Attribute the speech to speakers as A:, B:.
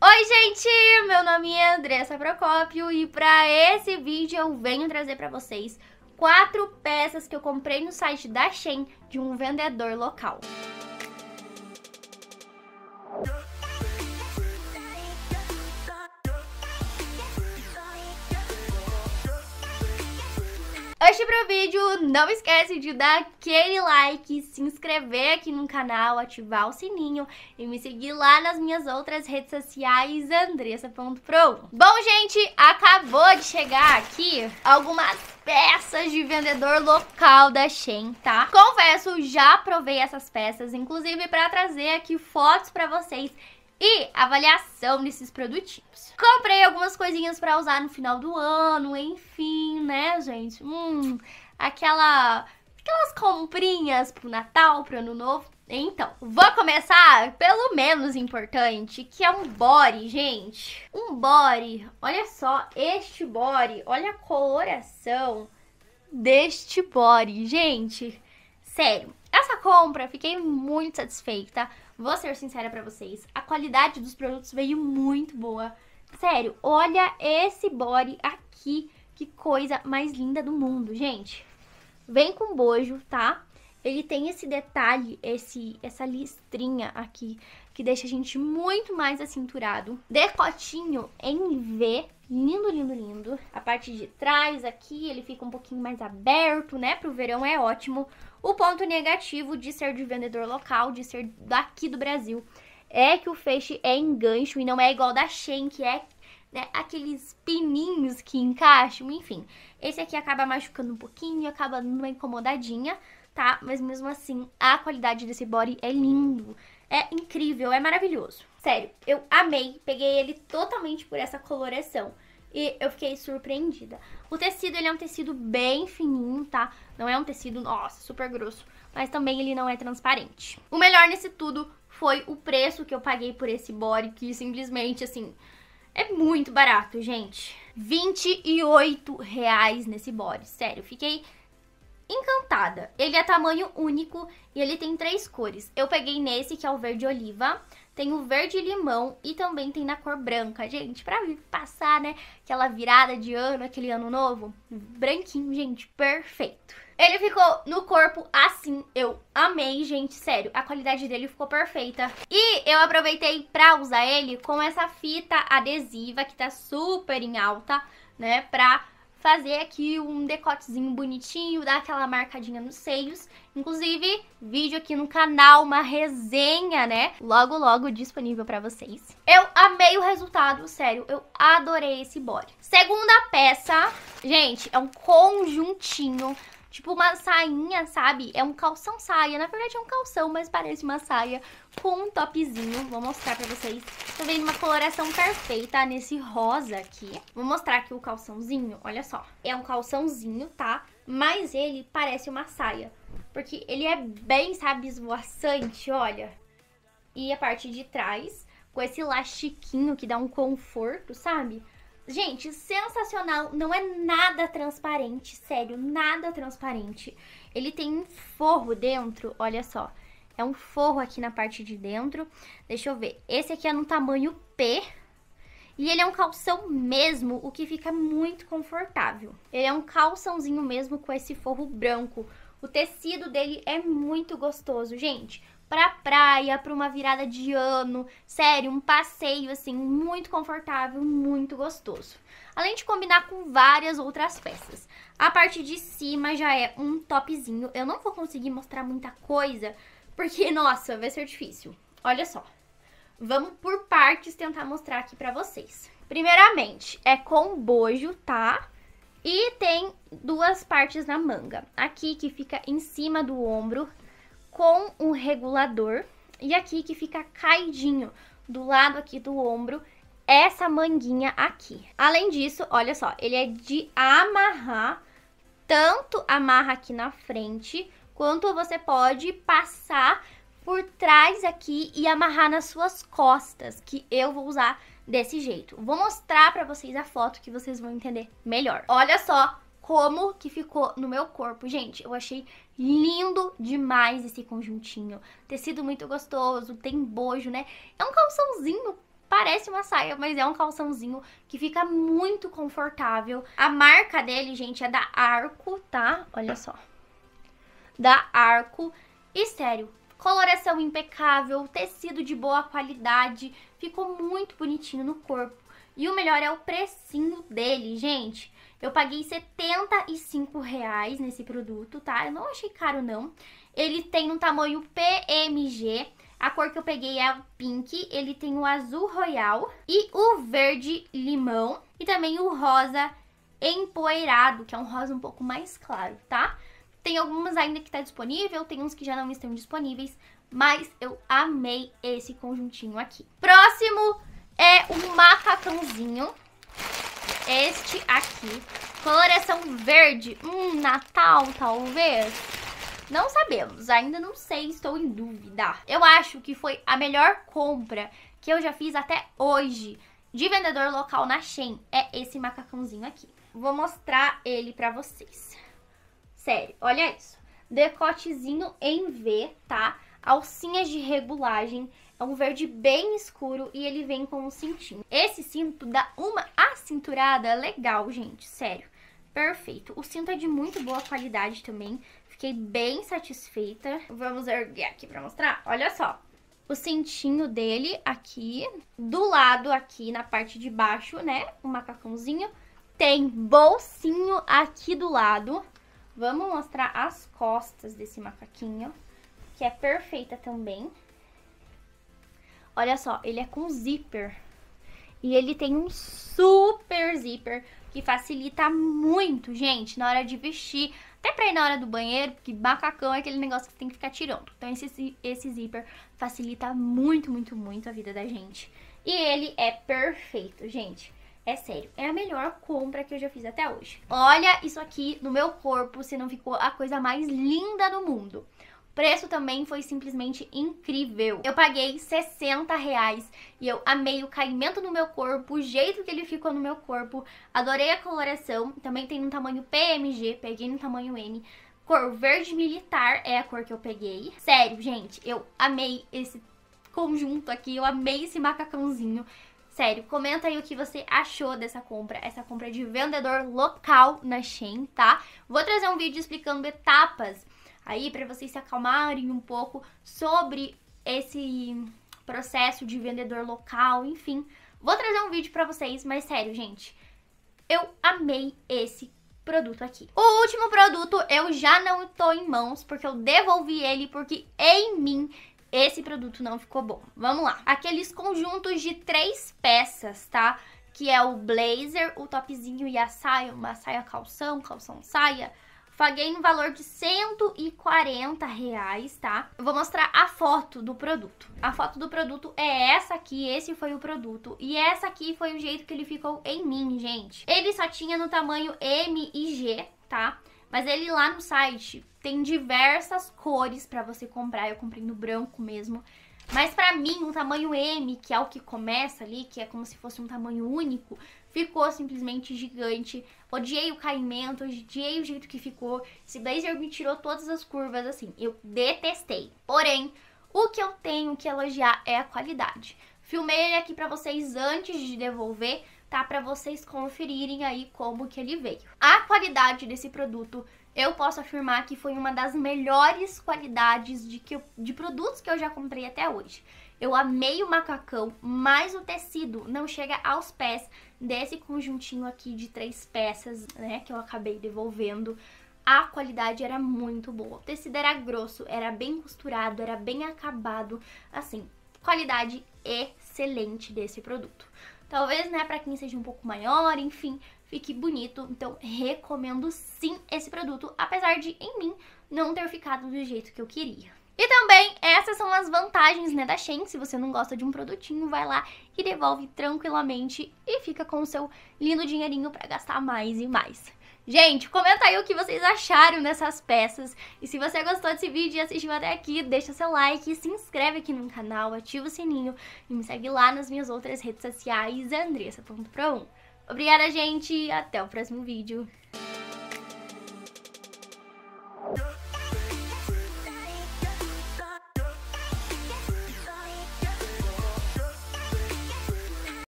A: Oi gente, meu nome é Andressa Procópio e para esse vídeo eu venho trazer para vocês quatro peças que eu comprei no site da Shein de um vendedor local. este pro vídeo, não esquece de dar aquele like, se inscrever aqui no canal, ativar o sininho e me seguir lá nas minhas outras redes sociais, andressa.pro. Bom, gente, acabou de chegar aqui algumas peças de vendedor local da Shein, tá? Confesso, já provei essas peças, inclusive para trazer aqui fotos para vocês e avaliação desses produtinhos. Comprei algumas coisinhas para usar no final do ano, enfim, né, gente? Hum, aquela aquelas comprinhas pro Natal, pro Ano Novo. Então, vou começar pelo menos importante, que é um body, gente. Um body, olha só, este body, olha a coloração deste body, gente. Sério, essa compra fiquei muito satisfeita, Vou ser sincera para vocês, a qualidade dos produtos veio muito boa. Sério, olha esse body aqui, que coisa mais linda do mundo, gente. Vem com bojo, tá? Ele tem esse detalhe, esse, essa listrinha aqui que deixa a gente muito mais acinturado. Decotinho em V, lindo, lindo, lindo. A parte de trás aqui, ele fica um pouquinho mais aberto, né? Pro verão é ótimo. O ponto negativo de ser de vendedor local, de ser daqui do Brasil, é que o feixe é em gancho e não é igual da Shein, que é né, aqueles pininhos que encaixam, enfim. Esse aqui acaba machucando um pouquinho, acaba dando uma incomodadinha, tá? Mas mesmo assim, a qualidade desse body é lindo, é incrível, é maravilhoso. Sério, eu amei, peguei ele totalmente por essa coloração. E eu fiquei surpreendida. O tecido, ele é um tecido bem fininho, tá? Não é um tecido, nossa, super grosso. Mas também ele não é transparente. O melhor nesse tudo foi o preço que eu paguei por esse body, que simplesmente, assim, é muito barato, gente. 28 reais nesse body, sério, fiquei encantada. Ele é tamanho único e ele tem três cores. Eu peguei nesse, que é o verde oliva, tem o verde limão e também tem na cor branca, gente, pra passar, né, aquela virada de ano, aquele ano novo. Branquinho, gente, perfeito. Ele ficou no corpo assim, eu amei, gente, sério, a qualidade dele ficou perfeita. E eu aproveitei pra usar ele com essa fita adesiva que tá super em alta, né, pra fazer aqui um decotezinho bonitinho, dar aquela marcadinha nos seios. Inclusive, vídeo aqui no canal, uma resenha, né? Logo, logo disponível pra vocês. Eu amei o resultado, sério, eu adorei esse body. Segunda peça, gente, é um conjuntinho tipo uma sainha, sabe? É um calção saia. Na verdade é um calção, mas parece uma saia com um topzinho. Vou mostrar pra vocês. Tô vendo uma coloração perfeita nesse rosa aqui. Vou mostrar aqui o calçãozinho, olha só. É um calçãozinho, tá? Mas ele parece uma saia. Porque ele é bem, sabe, esvoaçante, olha. E a parte de trás, com esse lastiquinho que dá um conforto, sabe? Gente, sensacional. Não é nada transparente, sério, nada transparente. Ele tem um forro dentro, olha só. É um forro aqui na parte de dentro. Deixa eu ver. Esse aqui é no tamanho P. E ele é um calção mesmo, o que fica muito confortável. Ele é um calçãozinho mesmo com esse forro branco. O tecido dele é muito gostoso, gente pra praia, pra uma virada de ano. Sério, um passeio assim muito confortável, muito gostoso. Além de combinar com várias outras peças. A parte de cima já é um topzinho. Eu não vou conseguir mostrar muita coisa, porque, nossa, vai ser difícil. Olha só. Vamos por partes tentar mostrar aqui pra vocês. Primeiramente, é com bojo, tá? E tem duas partes na manga. Aqui que fica em cima do ombro, com um regulador. E aqui que fica caidinho do lado aqui do ombro, essa manguinha aqui. Além disso, olha só, ele é de amarrar, tanto amarra aqui na frente, quanto você pode passar por trás aqui e amarrar nas suas costas, que eu vou usar desse jeito. Vou mostrar pra vocês a foto que vocês vão entender melhor. Olha só como que ficou no meu corpo. Gente, eu achei lindo demais esse conjuntinho. Tecido muito gostoso, tem bojo, né? É um calçãozinho parece uma saia, mas é um calçãozinho que fica muito confortável. A marca dele, gente, é da Arco, tá? Olha só. Da Arco. E sério, coloração impecável, tecido de boa qualidade, ficou muito bonitinho no corpo. E o melhor é o precinho dele, gente. Eu paguei 75 reais nesse produto, tá? Eu não achei caro, não. Ele tem um tamanho PMG. A cor que eu peguei é o pink, ele tem o azul royal e o verde limão e também o rosa empoeirado, que é um rosa um pouco mais claro, tá? Tem algumas ainda que tá disponível, tem uns que já não estão disponíveis, mas eu amei esse conjuntinho aqui. Próximo é o macacãozinho este aqui. Coloração verde, hum, Natal talvez? Não sabemos, ainda não sei, estou em dúvida. Eu acho que foi a melhor compra que eu já fiz até hoje de vendedor local na Shein. É esse macacãozinho aqui. Vou mostrar ele pra vocês. Sério, olha isso. Decotezinho em V, tá? Alcinhas de regulagem. É um verde bem escuro e ele vem com um cintinho. Esse cinto dá uma acinturada legal, gente, sério. Perfeito. O cinto é de muito boa qualidade também. Fiquei bem satisfeita. Vamos erguer aqui pra mostrar. Olha só. O cintinho dele aqui. Do lado aqui, na parte de baixo, né? O macacãozinho. Tem bolsinho aqui do lado. Vamos mostrar as costas desse macaquinho. Que é perfeita também. Olha só, ele é com zíper. E ele tem um super zíper que facilita muito, gente, na hora de vestir, até pra ir na hora do banheiro, porque macacão é aquele negócio que tem que ficar tirando. Então esse, esse zíper facilita muito, muito, muito a vida da gente. E ele é perfeito, gente. É sério, é a melhor compra que eu já fiz até hoje. Olha isso aqui no meu corpo, se não ficou a coisa mais linda do mundo. Preço também foi simplesmente incrível. Eu paguei 60 reais e eu amei o caimento no meu corpo, o jeito que ele ficou no meu corpo, adorei a coloração. Também tem no tamanho PMG, peguei no tamanho N. Cor verde militar é a cor que eu peguei. Sério, gente, eu amei esse conjunto aqui, eu amei esse macacãozinho. Sério, comenta aí o que você achou dessa compra, essa compra é de vendedor local na Shein, tá? Vou trazer um vídeo explicando etapas aí para vocês se acalmarem um pouco sobre esse processo de vendedor local, enfim. Vou trazer um vídeo para vocês, mas sério, gente, eu amei esse produto aqui. O último produto eu já não tô em mãos, porque eu devolvi ele, porque em mim esse produto não ficou bom. Vamos lá. Aqueles conjuntos de três peças, tá? Que é o blazer, o topzinho e a saia, uma saia calção, calção saia, Paguei no valor de 140 reais, tá? Eu vou mostrar a foto do produto. A foto do produto é essa aqui, esse foi o produto. E essa aqui foi o jeito que ele ficou em mim, gente. Ele só tinha no tamanho M e G, tá? Mas ele lá no site tem diversas cores pra você comprar. Eu comprei no branco mesmo. Mas pra mim, o tamanho M, que é o que começa ali, que é como se fosse um tamanho único, ficou simplesmente gigante. Odiei o caimento, odiei o jeito que ficou. Esse blazer me tirou todas as curvas, assim, eu detestei. Porém, o que eu tenho que elogiar é a qualidade. Filmei ele aqui pra vocês antes de devolver, tá? Pra vocês conferirem aí como que ele veio. A qualidade desse produto, eu posso afirmar que foi uma das melhores qualidades de, que eu, de produtos que eu já comprei até hoje. Eu amei o macacão, mas o tecido não chega aos pés desse conjuntinho aqui de três peças, né, que eu acabei devolvendo, a qualidade era muito boa. O tecido era grosso, era bem costurado, era bem acabado, assim, qualidade excelente desse produto. Talvez, né, pra quem seja um pouco maior, enfim, fique bonito. Então, recomendo sim esse produto, apesar de, em mim, não ter ficado do jeito que eu queria. E também, essas são as vantagens né, da Shein. Se você não gosta de um produtinho, vai lá e devolve tranquilamente e fica com o seu lindo dinheirinho para gastar mais e mais. Gente, comenta aí o que vocês acharam dessas peças. E se você gostou desse vídeo e assistiu até aqui, deixa seu like, se inscreve aqui no canal, ativa o sininho e me segue lá nas minhas outras redes sociais, andressa.pro1. Obrigada, gente, até o próximo vídeo.